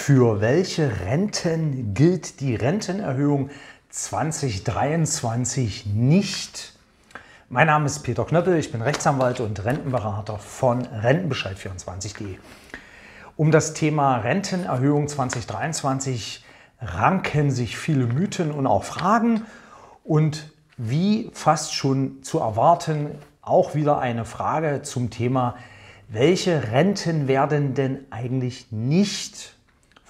Für welche Renten gilt die Rentenerhöhung 2023 nicht? Mein Name ist Peter Knöppel, ich bin Rechtsanwalt und Rentenberater von Rentenbescheid24.de. Um das Thema Rentenerhöhung 2023 ranken sich viele Mythen und auch Fragen und wie fast schon zu erwarten, auch wieder eine Frage zum Thema, welche Renten werden denn eigentlich nicht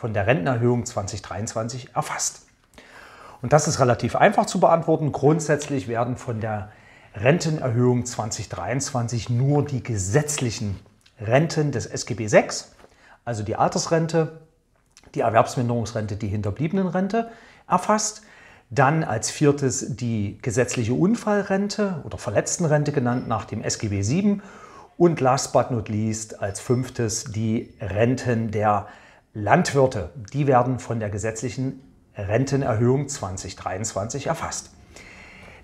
von der Rentenerhöhung 2023 erfasst? Und das ist relativ einfach zu beantworten. Grundsätzlich werden von der Rentenerhöhung 2023 nur die gesetzlichen Renten des SGB VI, also die Altersrente, die Erwerbsminderungsrente, die Hinterbliebenenrente erfasst. Dann als viertes die gesetzliche Unfallrente oder Verletztenrente genannt nach dem SGB VII. Und last but not least als fünftes die Renten der Landwirte, die werden von der gesetzlichen Rentenerhöhung 2023 erfasst.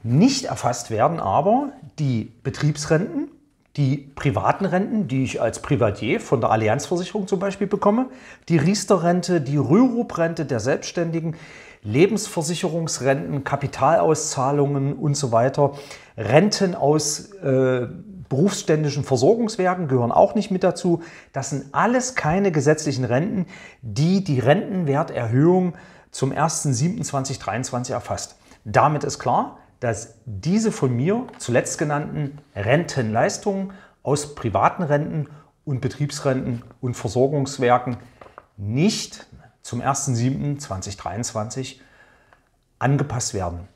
Nicht erfasst werden aber die Betriebsrenten, die privaten Renten, die ich als Privatier von der Allianzversicherung zum Beispiel bekomme, die Riester-Rente, die Rürup-Rente der Selbstständigen, Lebensversicherungsrenten, Kapitalauszahlungen und so weiter, Renten aus äh, berufsständischen Versorgungswerken gehören auch nicht mit dazu. Das sind alles keine gesetzlichen Renten, die die Rentenwerterhöhung zum 1.7.2023 erfasst. Damit ist klar, dass diese von mir zuletzt genannten Rentenleistungen aus privaten Renten und Betriebsrenten und Versorgungswerken nicht zum 1.7.2023 angepasst werden.